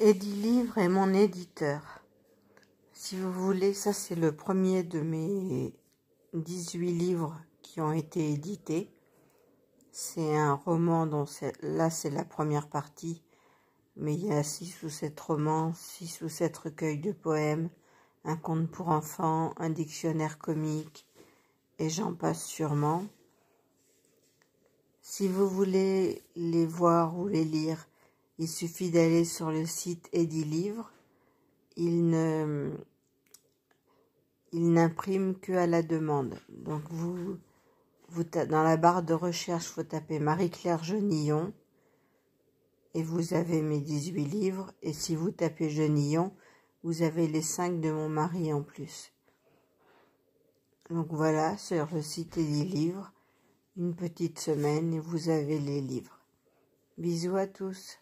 Edit Livre est mon éditeur. Si vous voulez, ça c'est le premier de mes 18 livres qui ont été édités. C'est un roman dont là c'est la première partie, mais il y a 6 ou 7 romans, 6 ou 7 recueils de poèmes, un conte pour enfants, un dictionnaire comique, et j'en passe sûrement. Si vous voulez les voir ou les lire, il suffit d'aller sur le site Livres, Il ne, il n'imprime que à la demande. Donc vous, vous dans la barre de recherche, vous tapez Marie-Claire Genillon et vous avez mes 18 livres. Et si vous tapez Genillon, vous avez les 5 de mon mari en plus. Donc voilà, sur le site des livres, une petite semaine et vous avez les livres. Bisous à tous.